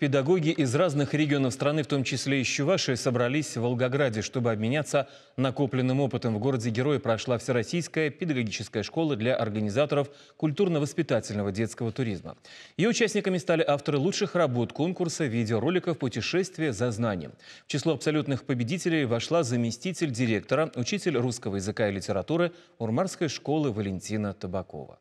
Педагоги из разных регионов страны, в том числе из Чувашии, собрались в Волгограде, чтобы обменяться накопленным опытом. В городе Герои прошла Всероссийская педагогическая школа для организаторов культурно-воспитательного детского туризма. Ее участниками стали авторы лучших работ конкурса видеороликов «Путешествие за знанием». В число абсолютных победителей вошла заместитель директора, учитель русского языка и литературы Урмарской школы Валентина Табакова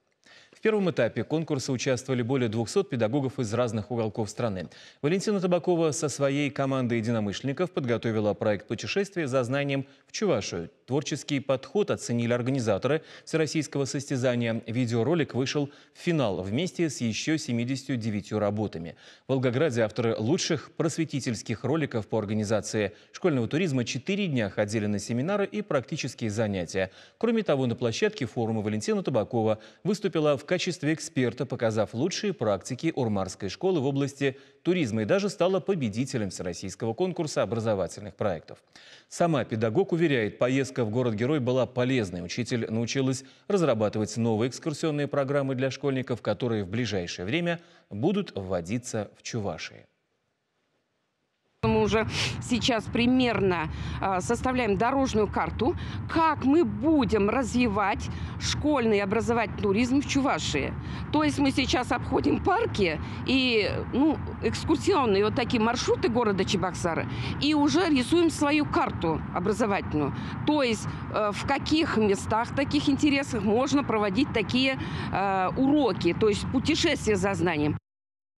первом этапе конкурса участвовали более 200 педагогов из разных уголков страны. Валентина Табакова со своей командой единомышленников подготовила проект путешествия за знанием в Чувашию». Творческий подход оценили организаторы всероссийского состязания. Видеоролик вышел в финал вместе с еще 79 работами. В Волгограде авторы лучших просветительских роликов по организации школьного туризма четыре дня ходили на семинары и практические занятия. Кроме того, на площадке форума Валентина Табакова выступила в качестве качестве эксперта, показав лучшие практики Урмарской школы в области туризма и даже стала победителем всероссийского конкурса образовательных проектов. Сама педагог уверяет, поездка в город-герой была полезной. Учитель научилась разрабатывать новые экскурсионные программы для школьников, которые в ближайшее время будут вводиться в Чувашии уже сейчас примерно а, составляем дорожную карту, как мы будем развивать школьный образовательный туризм в Чувашии. То есть мы сейчас обходим парки и ну, экскурсионные вот такие маршруты города Чебоксары и уже рисуем свою карту образовательную. То есть э, в каких местах таких интересах можно проводить такие э, уроки, то есть путешествия за знанием.